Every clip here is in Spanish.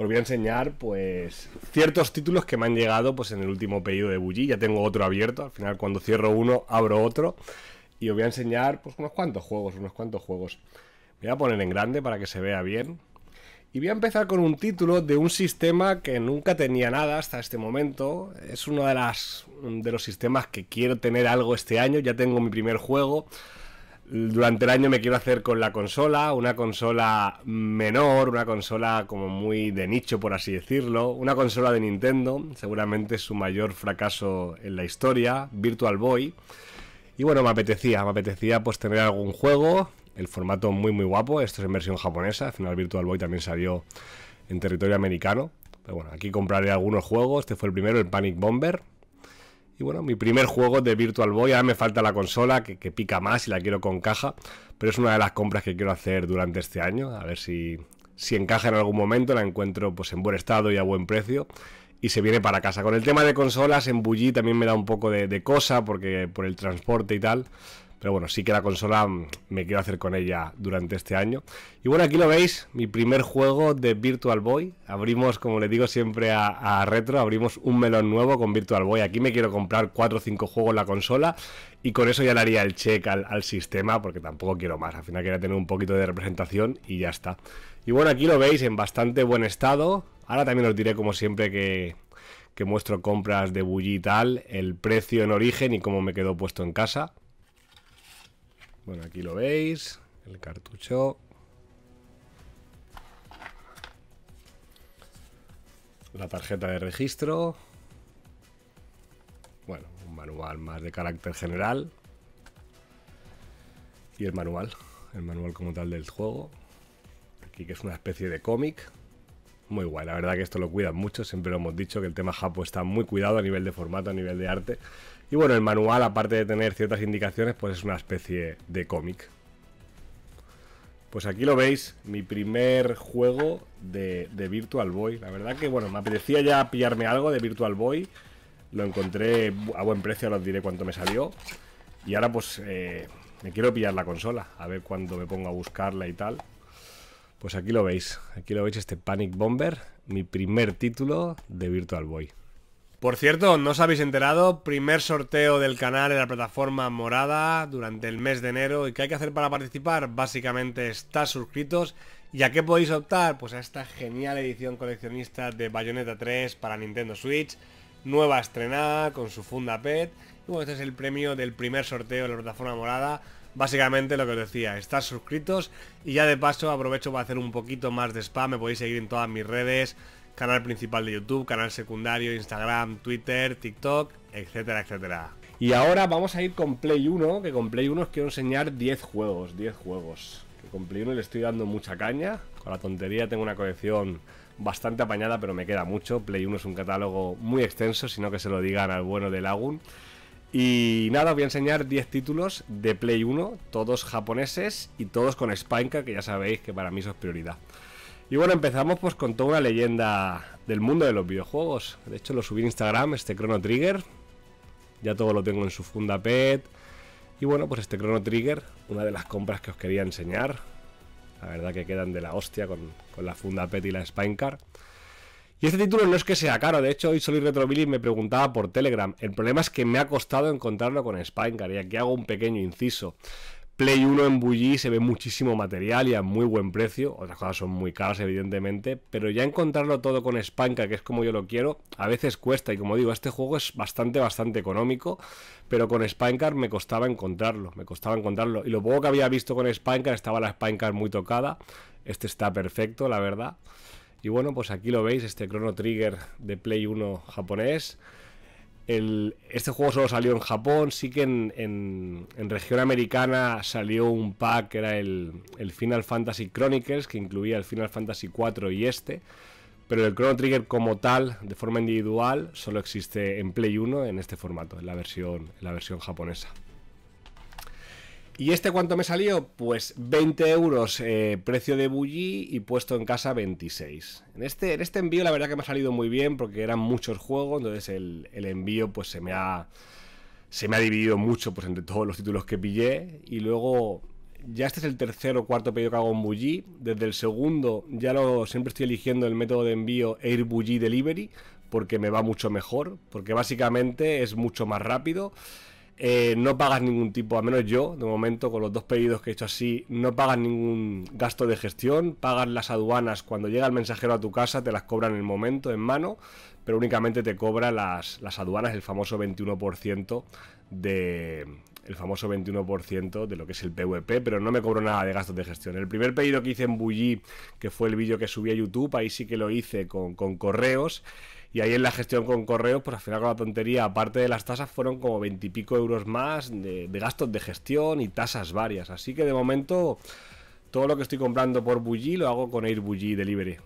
os voy a enseñar pues ciertos títulos que me han llegado pues en el último pedido de Bulli. Ya tengo otro abierto, al final cuando cierro uno abro otro y os voy a enseñar pues unos cuantos juegos, unos cuantos juegos. Me voy a poner en grande para que se vea bien. Y voy a empezar con un título de un sistema que nunca tenía nada hasta este momento. Es uno de, las, de los sistemas que quiero tener algo este año. Ya tengo mi primer juego durante el año me quiero hacer con la consola, una consola menor, una consola como muy de nicho, por así decirlo, una consola de Nintendo, seguramente su mayor fracaso en la historia, Virtual Boy. Y bueno, me apetecía, me apetecía pues tener algún juego, el formato muy muy guapo, esto es en versión japonesa, al final Virtual Boy también salió en territorio americano. Pero bueno, aquí compraré algunos juegos, este fue el primero, el Panic Bomber, y bueno, mi primer juego de Virtual Boy, ahora me falta la consola que, pica más y la quiero con caja, pero es una de las compras que quiero hacer durante este año, a ver si, si encaja en algún momento, la encuentro pues en buen estado y a buen precio y se viene para casa. Con el tema de consolas, en Bulli también me da un poco de, de, cosa, porque por el transporte y tal. Pero bueno, sí que la consola mm, me quiero hacer con ella durante este año. Y bueno, aquí lo veis, mi primer juego de Virtual Boy. Abrimos, como le digo siempre a, Retro, abrimos un melón nuevo con Virtual Boy. Aquí me quiero comprar 4 o 5 juegos en la consola y con eso ya le haría el check al, sistema porque tampoco quiero más. Al final quería tener un poquito de representación y ya está. Y bueno, aquí lo veis en bastante buen estado. Ahora también os diré, como siempre, que, que muestro compras de Bully y tal, el precio en origen y cómo me quedó puesto en casa. Bueno, aquí lo veis, el cartucho. La tarjeta de registro. Bueno, un manual más de carácter general. Y el manual, el manual como tal del juego. Aquí que es una especie de cómic muy guay. La verdad que esto lo cuidan mucho, siempre lo hemos dicho, que el tema Japo está muy cuidado a nivel de formato, a nivel de arte. Y bueno, el manual, aparte de tener ciertas indicaciones, pues es una especie de cómic. Pues aquí lo veis, mi primer juego de, Virtual Boy. La verdad que, bueno, me apetecía ya pillarme algo de Virtual Boy. Lo encontré a buen precio, os diré cuánto me salió. Y ahora pues eh, me quiero pillar la consola, a ver cuándo me pongo a buscarla y tal. Pues aquí lo veis, aquí lo veis este Panic Bomber, mi primer título de Virtual Boy. Por cierto, no os habéis enterado, primer sorteo del canal en la plataforma morada durante el mes de enero. ¿Y qué hay que hacer para participar? Básicamente estar suscritos. ¿Y a qué podéis optar? Pues a esta genial edición coleccionista de Bayonetta 3 para Nintendo Switch, nueva estrenada con su funda PET. Y bueno, este es el premio del primer sorteo de la plataforma morada. Básicamente lo que os decía, estar suscritos y ya de paso aprovecho para hacer un poquito más de spam, me podéis seguir en todas mis redes, canal principal de YouTube, canal secundario, Instagram, Twitter, TikTok, etcétera, etcétera. Y ahora vamos a ir con Play 1, que con Play 1 os quiero enseñar 10 juegos, 10 juegos. Que con Play 1 le estoy dando mucha caña, con la tontería tengo una colección bastante apañada, pero me queda mucho. Play 1 es un catálogo muy extenso, Si no que se lo digan al bueno de Lagun. Y nada, os voy a enseñar 10 títulos de Play 1, todos japoneses y todos con Spinecar, que ya sabéis que para mí eso es prioridad. Y bueno, empezamos pues con toda una leyenda del mundo de los videojuegos. De hecho, lo subí en Instagram, este Chrono Trigger. Ya todo lo tengo en su funda PET. Y bueno, pues este Chrono Trigger, una de las compras que os quería enseñar. La verdad que quedan de la hostia con, la funda PET y la Spinecar. Y este título no es que sea caro, de hecho hoy retro Retrobilly me preguntaba por Telegram. El problema es que me ha costado encontrarlo con Spinecar. y aquí hago un pequeño inciso. Play 1 en Bulli se ve muchísimo material y a muy buen precio. Otras cosas son muy caras, evidentemente. Pero ya encontrarlo todo con Spinecar, que es como yo lo quiero, a veces cuesta. Y como digo, este juego es bastante, bastante económico. Pero con Spinecar me costaba encontrarlo. Me costaba encontrarlo. Y lo poco que había visto con Spinecar estaba la Spinecar muy tocada. Este está perfecto, la verdad. Y bueno, pues aquí lo veis, este Chrono Trigger de Play 1 japonés. este juego solo salió en Japón, sí que en, en, región americana salió un pack que era el, Final Fantasy Chronicles, que incluía el Final Fantasy 4 y este, pero el Chrono Trigger como tal, de forma individual, solo existe en Play 1 en este formato, en la versión, en la versión japonesa. ¿Y este cuánto me salió? Pues 20 euros eh, precio de bully y puesto en casa 26. En este, este envío la verdad que me ha salido muy bien porque eran muchos juegos, entonces el, el envío pues se me ha... Se me ha dividido mucho pues, entre todos los títulos que pillé. Y luego ya este es el tercer o cuarto pedido que hago en Bulli. Desde el segundo ya lo siempre estoy eligiendo el método de envío Air Bulli Delivery porque me va mucho mejor, porque básicamente es mucho más rápido eh, no pagas ningún tipo, a menos yo, de momento, con los dos pedidos que he hecho así, no pagas ningún gasto de gestión, pagas las aduanas cuando llega el mensajero a tu casa, te las cobran en el momento, en mano, pero únicamente te cobra las, aduanas, el famoso 21% de, el famoso 21% de lo que es el PVP, pero no me cobro nada de gastos de gestión. El primer pedido que hice en Bulli, que fue el vídeo que subí a YouTube, ahí sí que lo hice con, con correos. Y ahí en la gestión con correos, pues al final con la tontería, aparte de las tasas, fueron como veintipico euros más de, gastos de gestión y tasas varias. Así que de momento, todo lo que estoy comprando por Bulli lo hago con Airbulli Delivery.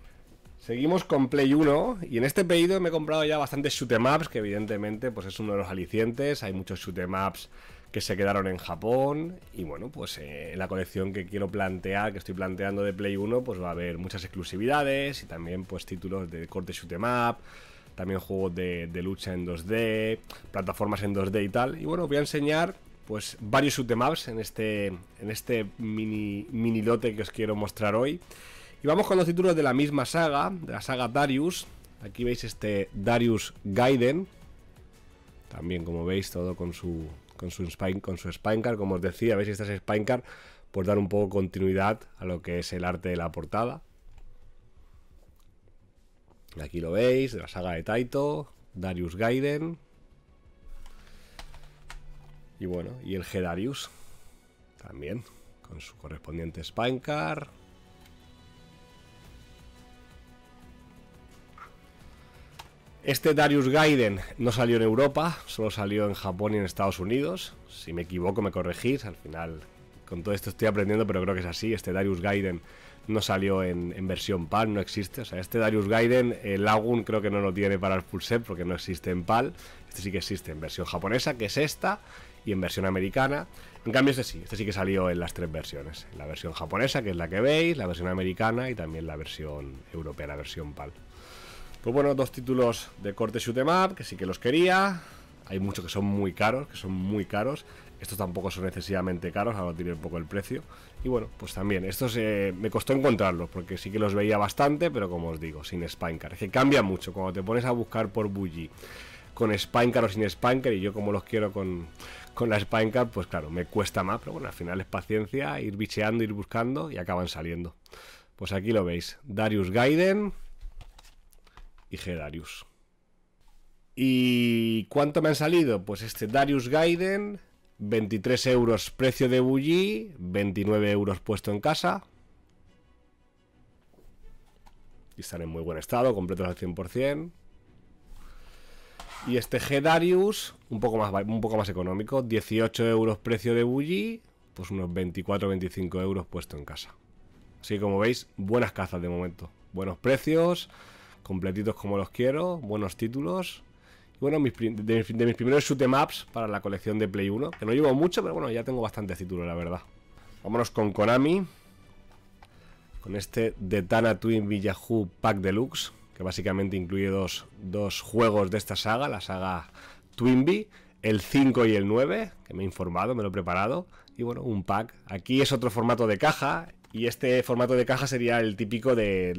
Seguimos con Play 1 y en este pedido me he comprado ya bastantes shootemaps, que evidentemente pues es uno de los alicientes, hay muchos shootemaps que se quedaron en Japón y bueno, pues eh, en la colección que quiero plantear, que estoy planteando de Play 1, pues va a haber muchas exclusividades y también pues títulos de corte shoot'em también juegos de, lucha en 2D, plataformas en 2D y tal. Y bueno, voy a enseñar pues varios submaps en este, en este mini, mini lote que os quiero mostrar hoy. Y vamos con los títulos de la misma saga, de la saga Darius. Aquí veis este Darius Gaiden. También, como veis, todo con su, con su, spine, con su Spinecar. Como os decía, veis estas Spinecar, pues dar un poco continuidad a lo que es el arte de la portada. Pues aquí lo veis, de la saga de Taito, Darius Gaiden. Y bueno, y el G-Darius también, con su correspondiente Spinecar. Este Darius Gaiden no salió en Europa, solo salió en Japón y en Estados Unidos. Si me equivoco, me corregís. Al final, con todo esto estoy aprendiendo, pero creo que es así. Este Darius Gaiden no salió en, versión PAL, no existe. O sea, este Darius Gaiden, el Lagun creo que no lo tiene para el full set porque no existe en PAL. Este sí que existe en versión japonesa, que es esta, y en versión americana. En cambio, este sí, este sí que salió en las tres versiones. En la versión japonesa, que es la que veis, la versión americana y también la versión europea, la versión PAL. Pues bueno, dos títulos de corte shoot em up, que sí que los quería. Hay muchos que son muy caros, que son muy caros. Estos tampoco son necesariamente caros, ahora tiene un poco el precio. Y bueno, pues también, estos eh, me costó encontrarlos, porque sí que los veía bastante, pero como os digo, sin Spinecar. Es que cambia mucho cuando te pones a buscar por Bully con Spinecar o sin spanker y yo como los quiero con, la Spinecard, pues claro, me cuesta más, pero bueno, al final es paciencia, ir bicheando, ir buscando y acaban saliendo. Pues aquí lo veis, Darius Gaiden y G Darius. ¿Y cuánto me han salido? Pues este Darius Gaiden, 23 euros precio de Bulli, 29 euros puesto en casa. Y están en muy buen estado, completos al 100%. Y este G-Darius, un, poco más, un poco más económico, 18 euros precio de Bulli, pues unos 24-25 euros puesto en casa. Así que como veis, buenas cazas de momento. Buenos precios, completitos como los quiero, buenos títulos bueno, de, mis primeros shoot em para la colección de Play 1. Que no llevo mucho, pero bueno, ya tengo bastante título, la verdad. Vámonos con Konami. Con este Tana Twin Villahoo Pack Deluxe. Que básicamente incluye dos, dos juegos de esta saga. La saga Twinbee. El 5 y el 9. Que me he informado, me lo he preparado. Y bueno, un pack. Aquí es otro formato de caja. Y este formato de caja sería el típico de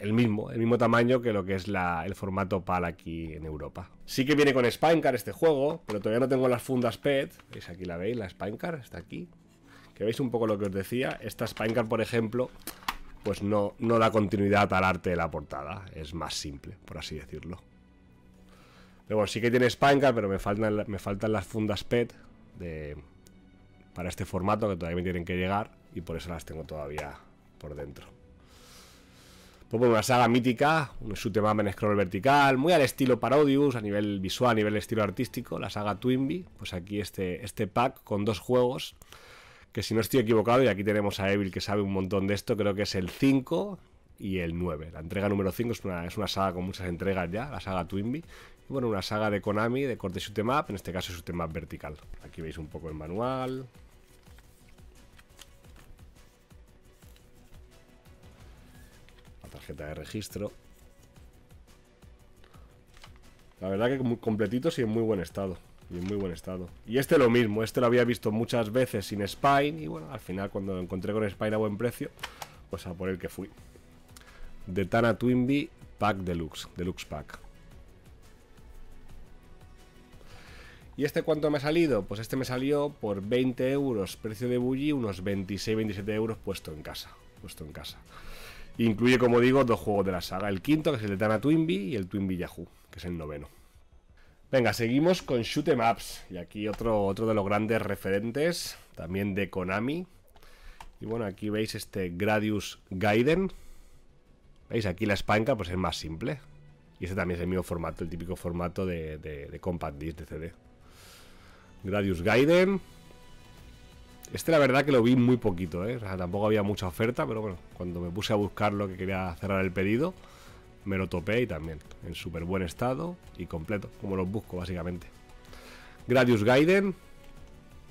el mismo, el mismo tamaño que lo que es el formato PAL aquí en Europa. Sí que viene con Spinecar este juego, pero todavía no tengo las fundas PET. ¿Veis? Aquí la veis, la Spinecar, está aquí. Que veis un poco lo que os decía. Esta Spinecar, por ejemplo, pues no, no da continuidad al arte de la portada. Es más simple, por así decirlo. Pero bueno, sí que tiene Spinecar, pero me faltan, me faltan las fundas PET de, para este formato que todavía me tienen que llegar y por eso las tengo todavía por dentro. Pues bueno, una saga mítica, un tema en scroll vertical, muy al estilo Parodius, a nivel visual, a nivel estilo artístico, la saga Twinbee, pues aquí este, este pack con dos juegos, que si no estoy equivocado, y aquí tenemos a Evil que sabe un montón de esto, creo que es el 5 y el 9. La entrega número 5 es una, es una saga con muchas entregas ya, la saga Twinbee, y bueno, una saga de Konami, de corte tema en este caso tema vertical. Aquí veis un poco el manual, tarjeta de registro. La verdad que muy completitos y en muy buen estado. Y en muy buen estado. Y este lo mismo, este lo había visto muchas veces sin Spine. Y bueno, al final cuando encontré con Spine a buen precio, pues a por el que fui. De Tana Twinbee, Pack Deluxe, Deluxe Pack. ¿Y este cuánto me ha salido? Pues este me salió por 20 euros precio de Bully, unos 26-27 euros puesto en casa. Puesto en casa. Incluye, como digo, dos juegos de la saga. El quinto, que es el de Tana Twinbee, y el Twinbee Yahoo, que es el noveno. Venga, seguimos con Shoot em Ups. Y aquí otro, otro de los grandes referentes, también de Konami. Y bueno, aquí veis este Gradius Gaiden. ¿Veis? Aquí la espanca pues es más simple. Y este también es el mismo formato, el típico formato de, Compact Disc de CD. Gradius Gaiden, este la verdad que lo vi muy poquito, ¿eh? tampoco había mucha oferta, pero bueno, cuando me puse a buscar lo que quería cerrar el pedido, me lo topé y también en súper buen estado y completo, como los busco básicamente. Gradius Gaiden,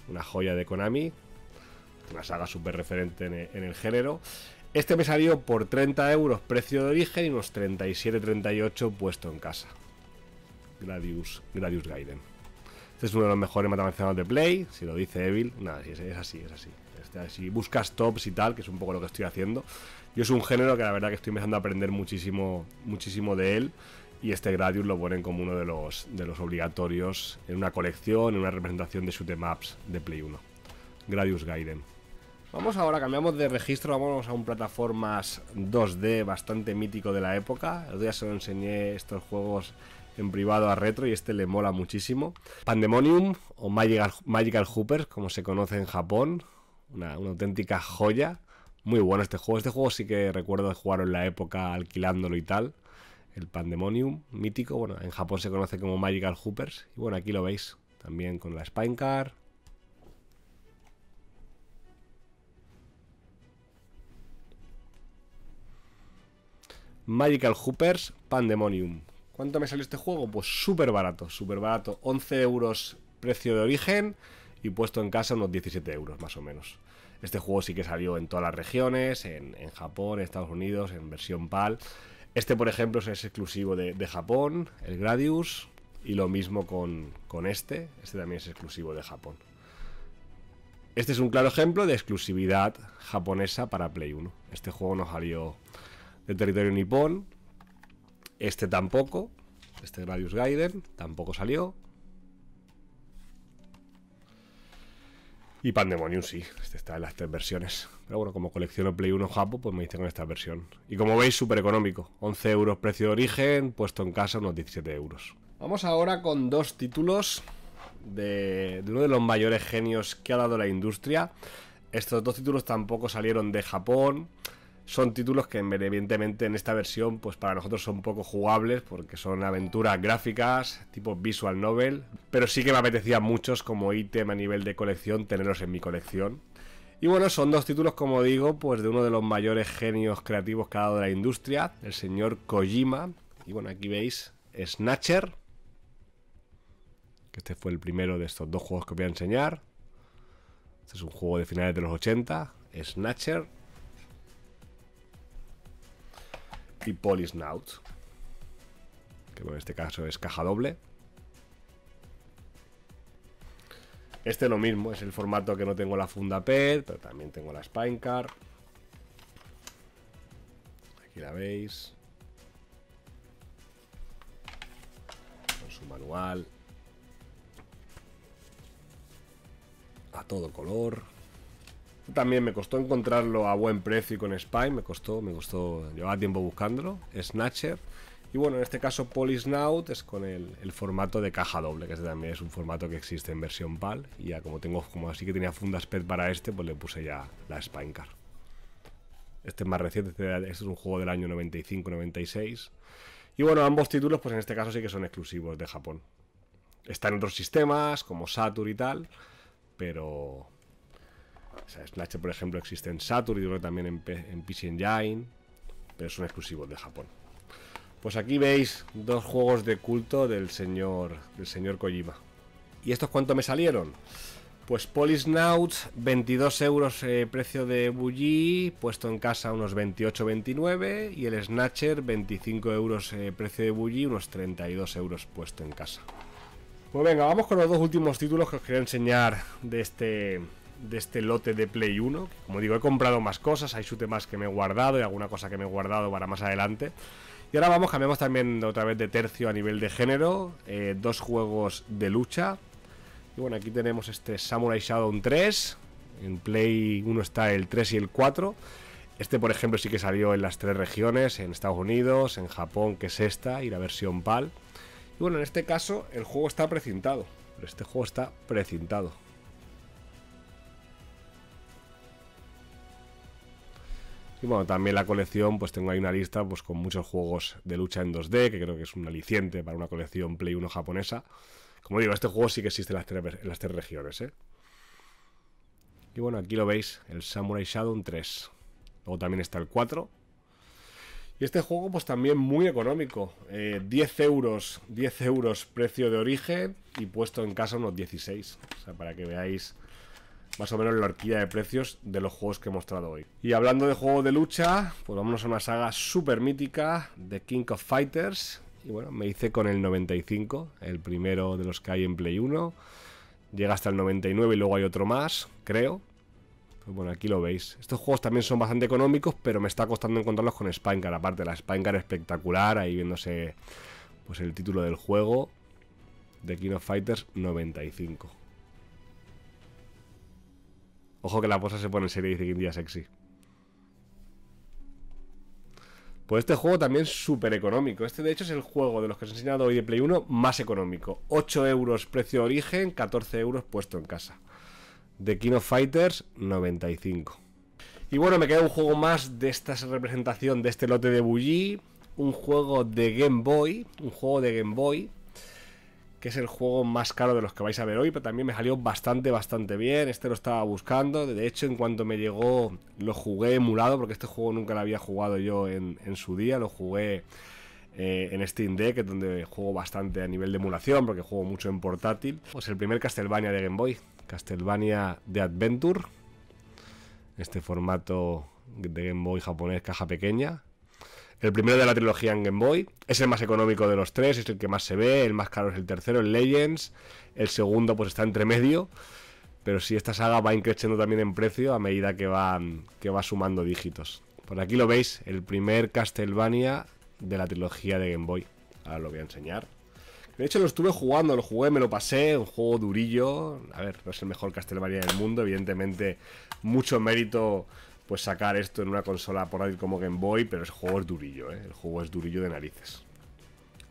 una joya de Konami, una saga súper referente en e, el, género. Este me salió por 30 euros precio de origen y unos 37-38 puesto en casa. Gradius, Gradius Gaiden. Este es uno de los mejores matamacionados de Play, si lo dice Evil, nada, es, es así, es así. Este, si buscas tops y tal, que es un poco lo que estoy haciendo, yo es un género que la verdad que estoy empezando a aprender muchísimo, muchísimo de él. Y este Gradius lo ponen como uno de los, de los obligatorios en una colección, en una representación de shoot maps de Play 1. Gradius Gaiden. Vamos ahora, cambiamos de registro, vamos a un plataformas 2D bastante mítico de la época. El otro día se lo enseñé estos juegos en privado a Retro y este le mola muchísimo. Pandemonium o Magical, Hoopers, como se conoce en Japón, una, auténtica joya. Muy bueno este juego. Este juego sí que recuerdo jugarlo en la época alquilándolo y tal el Pandemonium, mítico, bueno, en Japón se conoce como Magical Hoopers, y bueno, aquí lo veis, también con la Spinecar. Magical Hoopers, Pandemonium. ¿Cuánto me salió este juego? Pues súper barato, súper barato. 11 euros precio de origen y puesto en casa unos 17 euros más o menos. Este juego sí que salió en todas las regiones, en, Japón, en Estados Unidos, en versión PAL. Este, por ejemplo, es exclusivo de, Japón, el Gradius, y lo mismo con, con, este, este también es exclusivo de Japón. Este es un claro ejemplo de exclusividad japonesa para Play 1. Este juego nos salió de territorio nipón este tampoco. Este Gradius Gaiden tampoco salió. Y Pandemonium sí, este está en las tres versiones. Pero bueno, como colecciono Play 1 Japo, pues me hice con esta versión. Y como veis, súper económico. 11 euros precio de origen, puesto en casa unos 17 euros. Vamos ahora con dos títulos de uno de los mayores genios que ha dado la industria. Estos dos títulos tampoco salieron de Japón son títulos que evidentemente en esta versión pues para nosotros son poco jugables porque son aventuras gráficas tipo visual novel, pero sí que me apetecía muchos como ítem a nivel de colección tenerlos en mi colección. Y bueno, son dos títulos, como digo, pues de uno de los mayores genios creativos que ha dado de la industria, el señor Kojima. Y bueno, aquí veis Snatcher, que este fue el primero de estos dos juegos que voy a enseñar. Este es un juego de finales de los 80, Snatcher, y Que en este caso es caja doble. Este lo mismo, es el formato que no tengo la funda PET, pero también tengo la spine card Aquí la veis. Con su manual. A todo color también me costó encontrarlo a buen precio y con Spine, me costó, me costó, llevaba tiempo buscándolo, Snatcher. Y bueno, en este caso Polisnaut es con el, formato de caja doble, que este también es un formato que existe en versión PAL. Y ya como tengo, como así que tenía fundas PET para este, pues le puse ya la Spinecar. Este es más reciente, este, este es un juego del año 95-96. Y bueno, ambos títulos, pues en este caso sí que son exclusivos de Japón. Está en otros sistemas, como Saturn y tal, pero, Snatcher, por ejemplo, existe en Saturn y creo también en, en PC Engine, pero son exclusivos de Japón. Pues aquí veis dos juegos de culto del señor, del señor Kojima. ¿Y estos cuánto me salieron? Pues Polisnauts, 22 euros eh, precio de Bulli, puesto en casa unos 28,29 y el Snatcher 25 euros eh, precio de Bulli, unos 32 euros puesto en casa. Pues venga, vamos con los dos últimos títulos que os quería enseñar de este, de este lote de Play 1. Como digo, he comprado más cosas, hay temas que me he guardado y alguna cosa que me he guardado para más adelante. Y ahora vamos, cambiamos también otra vez de tercio a nivel de género. Eh, dos juegos de lucha. Y bueno, aquí tenemos este Samurai Shadow 3. En Play 1 está el 3 y el 4. Este, por ejemplo, sí que salió en las tres regiones, en Estados Unidos, en Japón, que es esta, y la versión PAL. Y bueno, en este caso el juego está precintado. este juego está precintado. Y bueno, también la colección, pues tengo ahí una lista pues con muchos juegos de lucha en 2D, que creo que es un aliciente para una colección Play 1 japonesa. Como digo, este juego sí que existe en las tres, regiones, ¿eh? Y bueno, aquí lo veis, el Samurai Shadow 3. Luego también está el 4. Y este juego, pues también muy económico. 10 eh, euros, 10 euros precio de origen y puesto en casa unos 16. O sea, para que veáis más o menos la horquilla de precios de los juegos que he mostrado hoy. Y hablando de juegos de lucha, pues vámonos a una saga súper mítica de King of Fighters. Y bueno, me hice con el 95, el primero de los que hay en Play 1. Llega hasta el 99 y luego hay otro más, creo. Pues bueno, aquí lo veis. Estos juegos también son bastante económicos, pero me está costando encontrarlos con Spinecar. Aparte, la Spinecar espectacular, ahí viéndose pues el título del juego de King of Fighters 95. Ojo que la posa se pone en serie y dice que India sexy. Pues este juego también es súper económico. Este de hecho es el juego de los que os he enseñado hoy de Play 1 más económico. 8 euros precio de origen, 14 euros puesto en casa. De King of Fighters, 95. Y bueno, me queda un juego más de esta representación de este lote de Bully. Un juego de Game Boy. Un juego de Game Boy que es el juego más caro de los que vais a ver hoy, pero también me salió bastante, bastante bien. Este lo estaba buscando. De hecho, en cuanto me llegó, lo jugué emulado, porque este juego nunca lo había jugado yo en, su día. Lo jugué eh, en Steam Deck, donde juego bastante a nivel de emulación, porque juego mucho en portátil. Pues el primer Castlevania de Game Boy, Castlevania de Adventure. Este formato de Game Boy japonés, caja pequeña. El primero de la trilogía en Game Boy. Es el más económico de los tres, es el que más se ve. El más caro es el tercero, el Legends. El segundo, pues está entre medio. Pero sí, esta saga va increciendo también en precio a medida que va, que va sumando dígitos. Por aquí lo veis, el primer Castlevania de la trilogía de Game Boy. Ahora lo voy a enseñar. De hecho, lo estuve jugando, lo jugué, me lo pasé, un juego durillo. A ver, no es el mejor Castlevania del mundo, evidentemente, mucho mérito pues sacar esto en una consola por ahí como Game Boy, pero el juego es durillo, ¿eh? el juego es durillo de narices.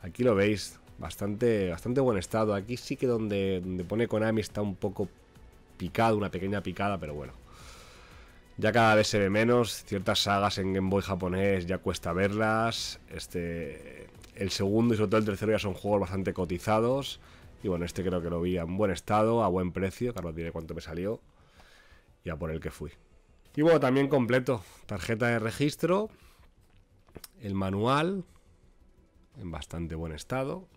Aquí lo veis, bastante, bastante buen estado. Aquí sí que donde, donde pone Konami está un poco picado, una pequeña picada, pero bueno. Ya cada vez se ve menos, ciertas sagas en Game Boy japonés ya cuesta verlas. Este, el segundo y sobre todo el tercero ya son juegos bastante cotizados. Y bueno, este creo que lo vi en buen estado, a buen precio, Carlos ahora diré cuánto me salió y a por el que fui. Y bueno, también completo. Tarjeta de registro. El manual. En bastante buen estado.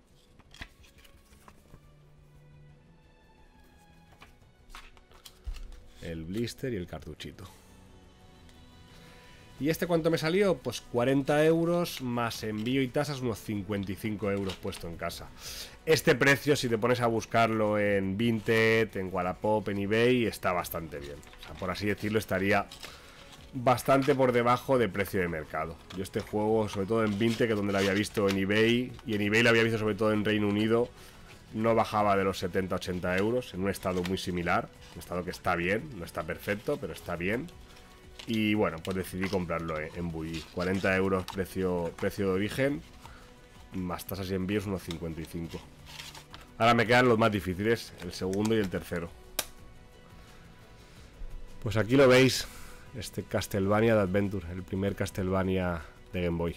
El blister y el cartuchito. ¿Y este cuánto me salió? Pues 40 euros más envío y tasas, unos 55 euros puesto en casa. Este precio, si te pones a buscarlo en Vinted, en Wallapop, en eBay, está bastante bien. O sea, por así decirlo, estaría bastante por debajo de precio de mercado. Yo este juego, sobre todo en Vinted, que es donde lo había visto en eBay, y en eBay lo había visto sobre todo en Reino Unido, no bajaba de los 70-80 euros, en un estado muy similar, un estado que está bien, no está perfecto, pero está bien. Y bueno, pues decidí comprarlo en, en 40 euros precio, precio de origen, más tasas y envíos unos 55. Ahora me quedan los más difíciles, el segundo y el tercero. Pues aquí lo veis, este Castlevania de Adventure, el primer Castlevania de Game Boy.